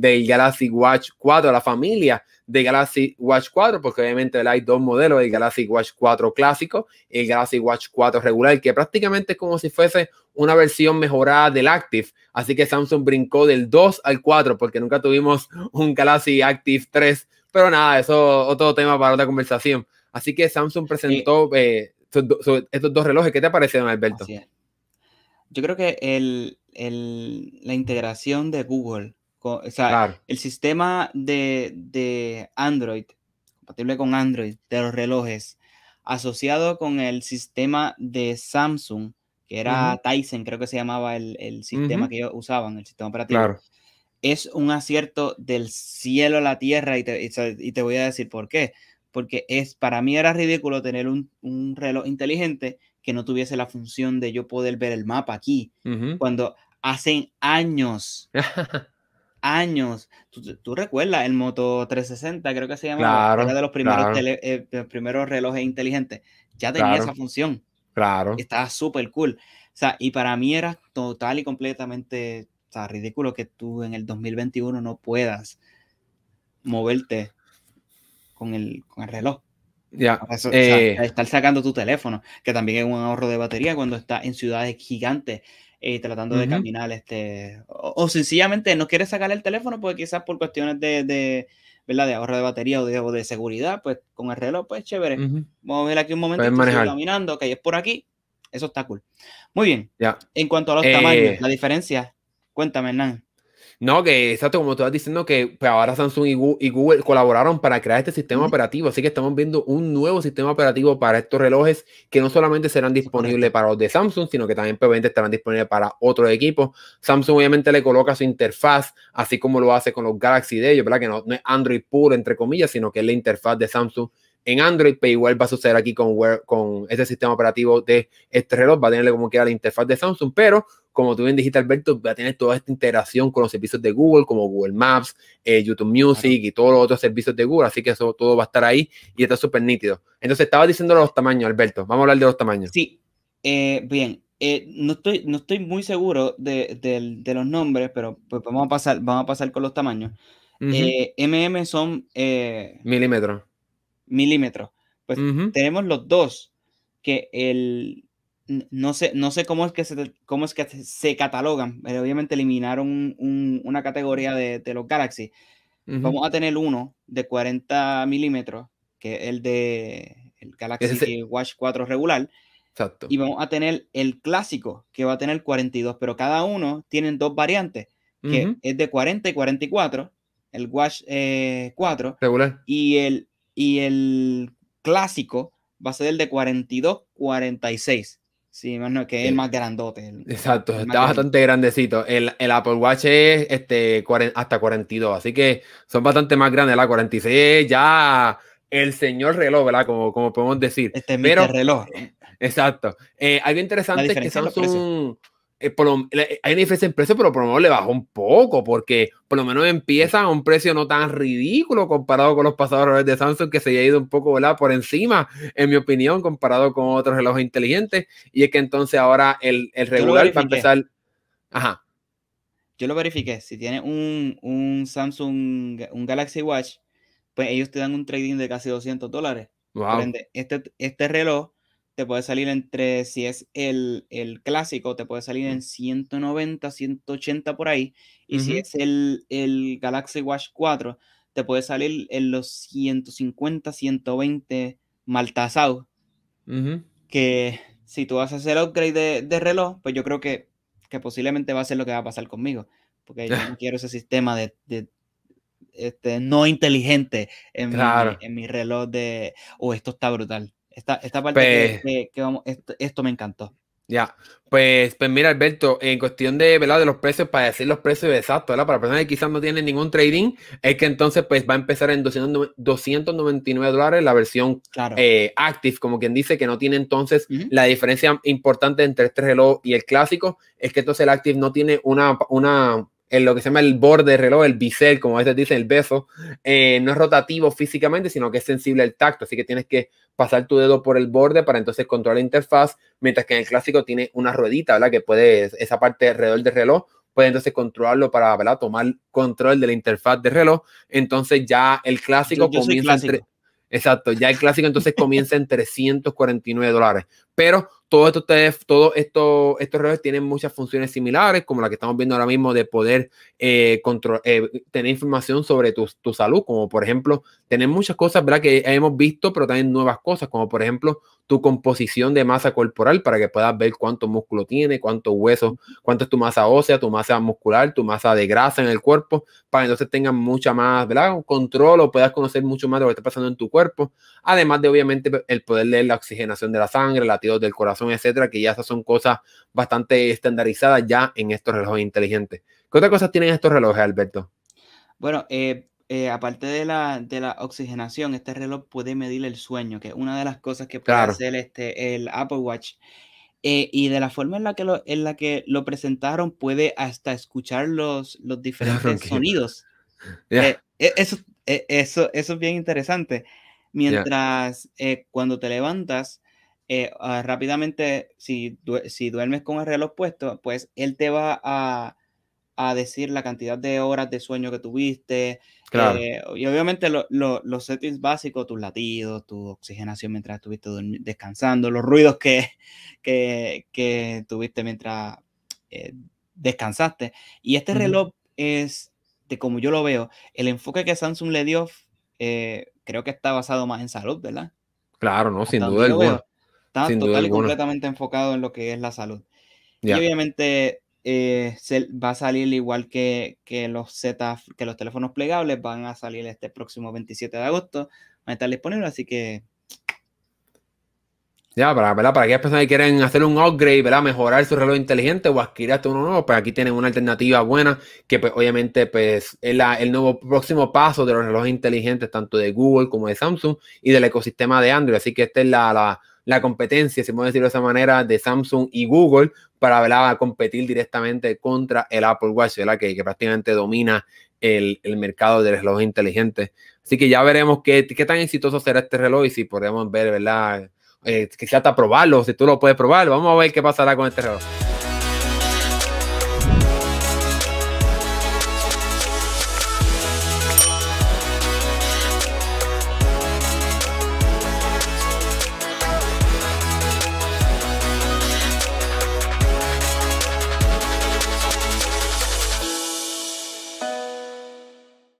del Galaxy Watch 4, la familia de Galaxy Watch 4, porque obviamente hay dos modelos, el Galaxy Watch 4 clásico y el Galaxy Watch 4 regular, que prácticamente es como si fuese una versión mejorada del Active. Así que Samsung brincó del 2 al 4, porque nunca tuvimos un Galaxy Active 3, pero nada, eso otro tema para otra conversación. Así que Samsung presentó eh, estos dos relojes. ¿Qué te parecieron, Alberto? Yo creo que el, la integración de Google o sea, el sistema de, de, Android, compatible con Android, de los relojes, asociado con el sistema de Samsung, que era Tizen, Tyson, creo que se llamaba el, el sistema que ellos usaban, el sistema operativo. Es un acierto del cielo a la tierra y te, y te, voy a decir por qué. Porque es, para mí era ridículo tener un, un reloj inteligente que no tuviese la función de yo poder ver el mapa aquí, cuando hacen años años. Tú, recuerdas el Moto 360, creo que se llamaba eh, de los primeros, relojes inteligentes. Ya tenía esa función. Claro. estaba súper cool. O sea, y para mí era total y completamente o ridículo que tú en el 2021 no puedas moverte con el, con el reloj. Ya. Eh. estar sacando tu teléfono, que también es un ahorro de batería cuando está en ciudades gigantes y tratando de caminar, este, o, sencillamente no quiere sacar el teléfono porque quizás por cuestiones de, de ¿verdad? De ahorro de batería o de, de, seguridad, pues con el reloj, pues chévere. Vamos a ver aquí un momento, caminando, que okay, es por aquí, eso está cool. Muy bien. Ya. En cuanto a los eh, tamaños, la diferencia, cuéntame, Hernán. No, que exacto, como tú estás diciendo, que pues, ahora Samsung y Google, colaboraron para crear este sistema operativo, así que estamos viendo un nuevo sistema operativo para estos relojes que no solamente serán disponibles para los de Samsung, sino que también probablemente pues, estarán disponibles para otros equipos. Samsung obviamente le coloca su interfaz, así como lo hace con los Galaxy de ellos, ¿verdad? Que no, es Android puro, entre comillas, sino que es la interfaz de Samsung en Android, pero pues, igual va a suceder aquí con, con este sistema operativo de este reloj, va a tenerle como quiera la interfaz de Samsung, pero como tú bien dijiste, Alberto, va a tener toda esta integración con los servicios de Google, como Google Maps, eh, YouTube Music y todos los otros servicios de Google. Así que eso todo va a estar ahí y está súper nítido. Entonces, estaba diciendo los tamaños, Alberto. Vamos a hablar de los tamaños. Sí, eh, bien. Eh, no, estoy, no estoy muy seguro de, los nombres, pero pues vamos, a pasar, vamos a pasar con los tamaños. MM son... milímetros. Milímetros. Pues tenemos los dos, que el, no sé, no sé cómo es que se, cómo es que se catalogan, pero obviamente eliminaron una categoría de, los Galaxy. Vamos a tener uno de 40 milímetros, que es el de el Galaxy Watch 4 regular. Exacto. Y vamos a tener el clásico, que va a tener 42, pero cada uno tiene dos variantes, que es de 40 y 44, el Watch 4. Eh, regular. Y el, y el clásico va a ser el de 42, 46. Sí, más que es el eh, más grandote. Exacto, está bastante grandecito. El, Apple Watch es este, hasta 42, así que son bastante más grandes. La 46 ya el señor reloj, ¿verdad? Como, como podemos decir. Este es reloj. Eh, exacto. Eh, algo interesante es que Samsung, eh, eh, hay una diferencia en precio, pero por lo menos le bajó un poco, porque por lo menos empieza a un precio no tan ridículo comparado con los pasados relojes de Samsung, que se ha ido un poco por encima, en mi opinión, comparado con otros relojes inteligentes. Y es que entonces ahora el, el regular va a empezar. Ajá. Yo lo verifiqué. Si tienes un, Samsung, un Galaxy Watch, pues ellos te dan un trading de casi 200 dólares. Wow. este, este reloj te puede salir entre, si es el, clásico, te puede salir en 190, 180 por ahí. Y si es el, el, Galaxy Watch 4, te puede salir en los 150, 120 mal Que si tú vas a hacer upgrade de, reloj, pues yo creo que, que, posiblemente va a ser lo que va a pasar conmigo. Porque yo no quiero ese sistema de, este, no inteligente en, mi, reloj de, o oh, esto está brutal. Esta, esta parte que, pues vamos, esto, me encantó. Ya, pues, pues mira, Alberto, en cuestión de, ¿verdad? de los precios, para decir los precios exactos, ¿verdad? Para personas que quizás no tienen ningún trading, es que entonces pues va a empezar en 299 dólares la versión eh, Active, como quien dice, que no tiene entonces la diferencia importante entre este reloj y el clásico, es que entonces el Active no tiene una, una en lo que se llama el borde del reloj, el bisel, como a veces dicen, el beso, eh, no es rotativo físicamente, sino que es sensible al tacto. Así que tienes que pasar tu dedo por el borde para entonces controlar la interfaz, mientras que en el clásico tiene una ruedita, ¿verdad? Que puede, esa parte alrededor del reloj, puede entonces controlarlo para, ¿verdad? Tomar control de la interfaz de reloj. Entonces ya el clásico comienza... exacto, ya el clásico entonces comienza en 349 dólares. Pero todos estos, todos estos relojes tienen muchas funciones similares, como la que estamos viendo ahora mismo de poder eh, eh, tener información sobre tu, tu, salud, como por ejemplo, tener muchas cosas ¿verdad? que hemos visto, pero también nuevas cosas, como por ejemplo tu composición de masa corporal para que puedas ver cuánto músculo tiene, cuántos huesos, cuánto es tu masa ósea, tu masa muscular, tu masa de grasa en el cuerpo, para que entonces tengas mucha más ¿verdad? control o puedas conocer mucho más de lo que está pasando en tu cuerpo. Además de, obviamente, el poder leer la oxigenación de la sangre, latidos del corazón, etcétera, que ya esas son cosas bastante estandarizadas ya en estos relojes inteligentes. ¿Qué otras cosas tienen estos relojes, Alberto? Bueno, eh, eh, aparte de la, oxigenación, este reloj puede medir el sueño, que es una de las cosas que puede hacer este, el Apple Watch. Eh, y de la forma en la que lo, en la que lo presentaron, puede hasta escuchar los, los diferentes sonidos. Eh, e, eso, e, eso, eso es bien interesante. Mientras cuando te levantas, ah, rápidamente, si, si duermes con el reloj puesto, pues él te va a a decir la cantidad de horas de sueño que tuviste. Claro. Eh, y obviamente los settings básicos, tus latidos, tu oxigenación mientras estuviste descansando, los ruidos que, que, tuviste mientras eh, descansaste. Y este reloj es, de como yo lo veo, el enfoque que Samsung le dio, eh, creo que está basado más en salud, ¿verdad? Claro, no, sin duda alguna. está total y completamente enfocado en lo que es la salud. Y obviamente eh, va a salir igual que, los Z, que los teléfonos plegables van a salir este próximo 27 de agosto, van a estar disponibles, así que... Ya, para, para aquellas personas que quieren hacer un upgrade, ¿verdad? mejorar su reloj inteligente o adquirir hasta uno nuevo, pues aquí tienen una alternativa buena, que pues, obviamente pues, es el nuevo próximo paso de los relojes inteligentes, tanto de Google como de Samsung y del ecosistema de Android. Así que esta es la, la competencia, si podemos decirlo de esa manera, de Samsung y Google para competir directamente contra el Apple Watch, Que, prácticamente domina el, el, mercado los relojes inteligentes Así que ya veremos qué, qué tan exitoso será este reloj y si podemos ver, ¿verdad? Eh, que sea hasta probarlo, si tú lo puedes probar, vamos a ver qué pasará con este reloj.